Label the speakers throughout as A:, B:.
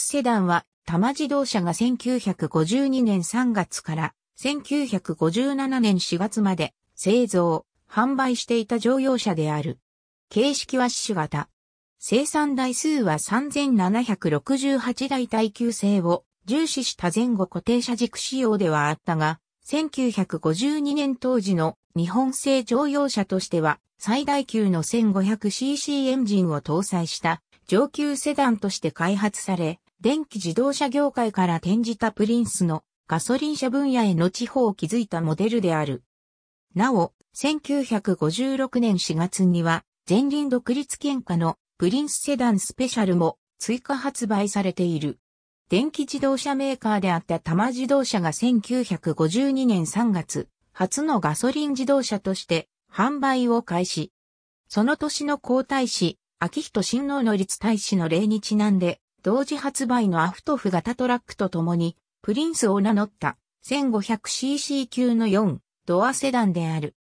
A: スセダンは、多摩自動車が1952年3月から1957年4月まで製造、販売していた乗用車である。形式は種型。生産台数は3768台耐久性を重視した前後固定車軸仕様ではあったが、1952年当時の日本製乗用車としては最大級の 1500cc エンジンを搭載した上級セダンとして開発され、電気自動車業界から転じたプリンスのガソリン車分野への地方を築いたモデルである。なお、1956年4月には、前輪独立喧嘩のプリンスセダンスペシャルも追加発売されている。電気自動車メーカーであった多摩自動車が1952年3月、初のガソリン自動車として販売を開始。その年の皇太子、秋人新郎の立大使の例にちなんで、同時発売のアフトフ型トラックと共に、プリンスを名乗った 1500cc 級の4ドアセダンである。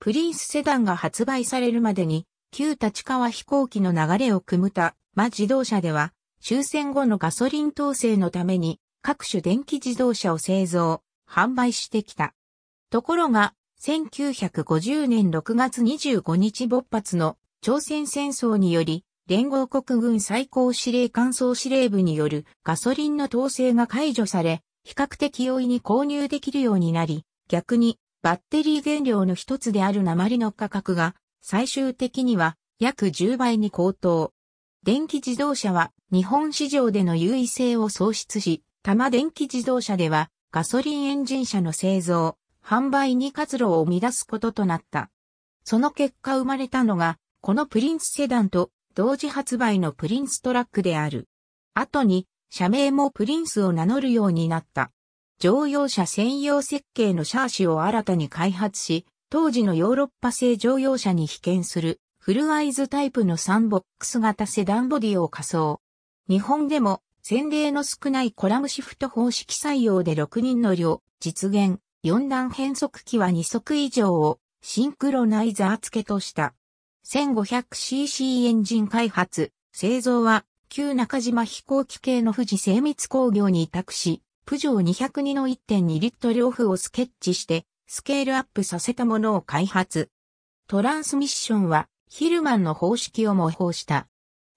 A: プリンスセダンが発売されるまでに、旧立川飛行機の流れを組むた、ま自動車では、終戦後のガソリン統制のために、各種電気自動車を製造、販売してきた。ところが、1950年6月25日勃発の朝鮮戦争により、連合国軍最高司令官総司令部によるガソリンの統制が解除され、比較的容易に購入できるようになり、逆にバッテリー原料の一つである鉛の価格が最終的には約10倍に高騰。電気自動車は日本市場での優位性を喪失し、多摩電気自動車ではガソリンエンジン車の製造、販売に活路を生み出すこととなった。その結果生まれたのが、このプリンスセダンと同時発売のプリンストラックである。後に、社名もプリンスを名乗るようになった。乗用車専用設計のシャーシを新たに開発し、当時のヨーロッパ製乗用車に被験するフルアイズタイプのサンボックス型セダンボディを仮装。日本でも洗例の少ないコラムシフト方式採用で6人の量、実現、4段変速機は2速以上をシンクロナイザー付けとした。1500cc エンジン開発、製造は、旧中島飛行機系の富士精密工業に委託し、プジョー202の1.2リットルオフをスケッチして、スケールアップさせたものを開発。トランスミッションは、ヒルマンの方式を模倣した。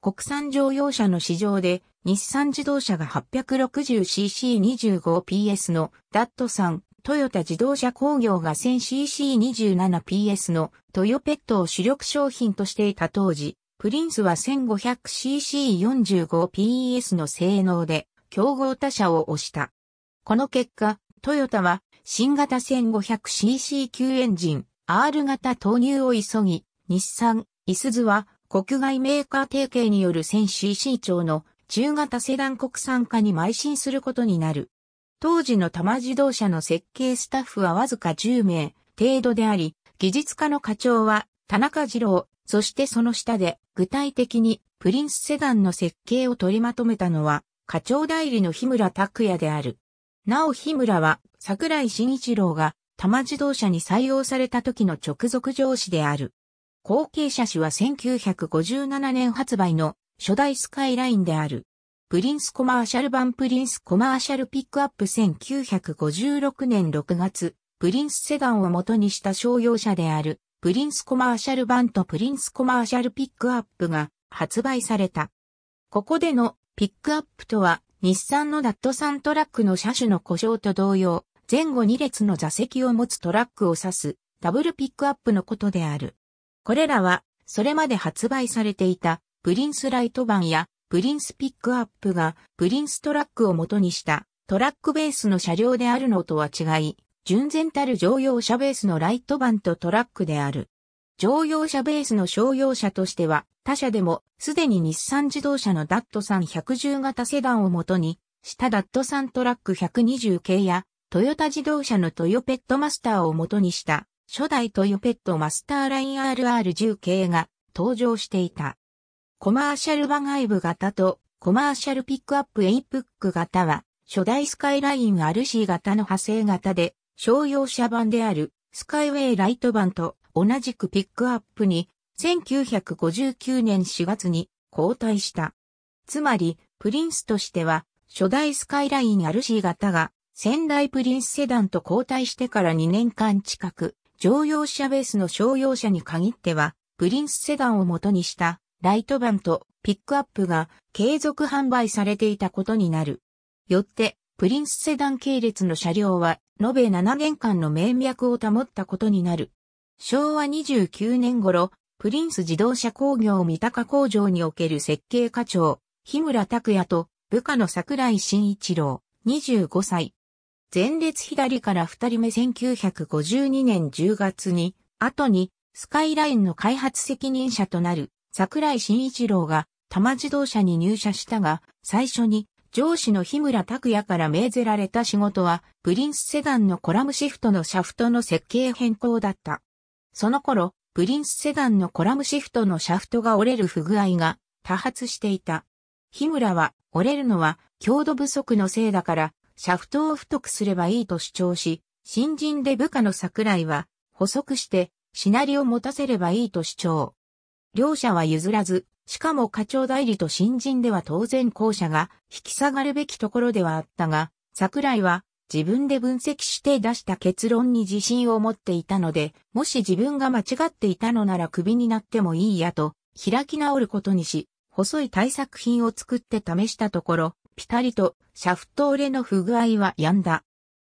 A: 国産乗用車の市場で、日産自動車が 860cc25PS のダットさんトヨタ自動車工業が 1000cc27PS のトヨペットを主力商品としていた当時、プリンスは 1500cc45PS の性能で競合他社を押した。この結果、トヨタは新型 1500cc 級エンジン R 型投入を急ぎ、日産、イスズは国外メーカー提携による 1000cc 超の中型セダン国産化に邁進することになる。当時の多摩自動車の設計スタッフはわずか10名程度であり、技術課の課長は田中二郎、そしてその下で具体的にプリンスセダンの設計を取りまとめたのは課長代理の日村拓也である。なお日村は桜井慎一郎が多摩自動車に採用された時の直属上司である。後継者種は1957年発売の初代スカイラインである。プリンスコマーシャル版プリンスコマーシャルピックアップ1956年6月、プリンスセダンを元にした商用車である、プリンスコマーシャル版とプリンスコマーシャルピックアップが発売された。ここでのピックアップとは、日産のダットサントラックの車種の故障と同様、前後2列の座席を持つトラックを指す、ダブルピックアップのことである。これらは、それまで発売されていた、プリンスライト版や、プリンスピックアップがプリンストラックを元にしたトラックベースの車両であるのとは違い、純然たる乗用車ベースのライトバンとトラックである。乗用車ベースの商用車としては、他社でもすでに日産自動車のダットさん110型セダンを元に下ダットさんトラック120系や、トヨタ自動車のトヨペットマスターを元にした初代トヨペットマスターライン RR10 系が登場していた。コマーシャルバ外部型とコマーシャルピックアップエイプック型は初代スカイライン RC 型の派生型で商用車版であるスカイウェイライト版と同じくピックアップに1959年4月に交代した。つまりプリンスとしては初代スカイライン RC 型が仙台プリンスセダンと交代してから2年間近く乗用車ベースの商用車に限ってはプリンスセダンを元にしたライト版とピックアップが継続販売されていたことになる。よって、プリンスセダン系列の車両は、延べ7年間の名脈を保ったことになる。昭和29年頃、プリンス自動車工業三鷹工場における設計課長、日村拓也と部下の桜井慎一郎、25歳。前列左から二人目1952年10月に、後にスカイラインの開発責任者となる桜井慎一郎が多摩自動車に入社したが、最初に上司の日村拓也から命ぜられた仕事は、プリンスセダンのコラムシフトのシャフトの設計変更だった。その頃、プリンスセダンのコラムシフトのシャフトが折れる不具合が多発していた。日村は折れるのは強度不足のせいだから、シャフトを太くすればいいと主張し、新人で部下の桜井は補足してシナリを持たせればいいと主張。両者は譲らず、しかも課長代理と新人では当然後者が引き下がるべきところではあったが、桜井は自分で分析して出した結論に自信を持っていたので、もし自分が間違っていたのなら首になってもいいやと、開き直ることにし、細い対策品を作って試したところ、ピタリとシャフトーレの不具合は止んだ。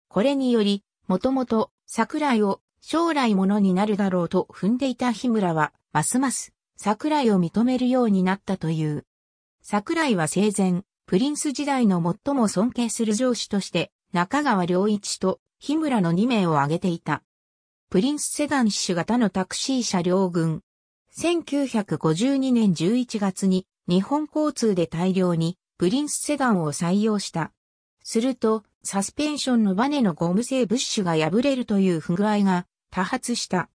A: これにより、もともと桜井を将来ものになるだろうと踏んでいた日村は、ますます桜井を認めるようになったという。桜井は生前、プリンス時代の最も尊敬する上司として、中川良一と日村の2名を挙げていた。プリンスセダン種型のタクシー車両群。1952年11月に日本交通で大量にプリンスセダンを採用した。すると、サスペンションのバネのゴム製ブッシュが破れるという不具合が多発した。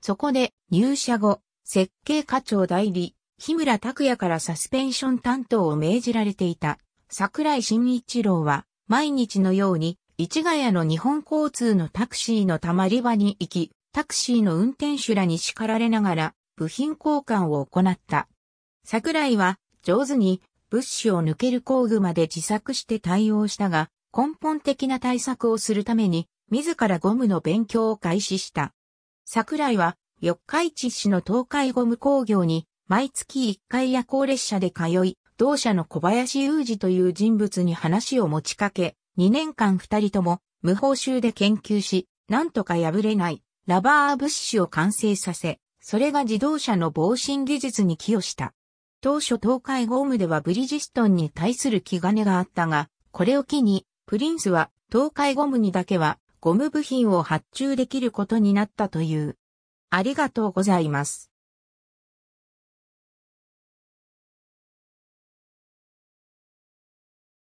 A: そこで入社後、設計課長代理、日村拓也からサスペンション担当を命じられていた、桜井新一郎は、毎日のように、市ヶ谷の日本交通のタクシーの溜まり場に行き、タクシーの運転手らに叱られながら、部品交換を行った。桜井は、上手に、物資を抜ける工具まで自作して対応したが、根本的な対策をするために、自らゴムの勉強を開始した。桜井は、四日市市の東海ゴム工業に、毎月一回夜行列車で通い、同社の小林雄二という人物に話を持ちかけ、2年間二人とも無報酬で研究し、なんとか破れないラバー物資を完成させ、それが自動車の防振技術に寄与した。当初東海ゴムではブリジストンに対する気兼ねがあったが、これを機に、プリンスは東海ゴムにだけはゴム部品を発注できることになったという。ありがとうございます。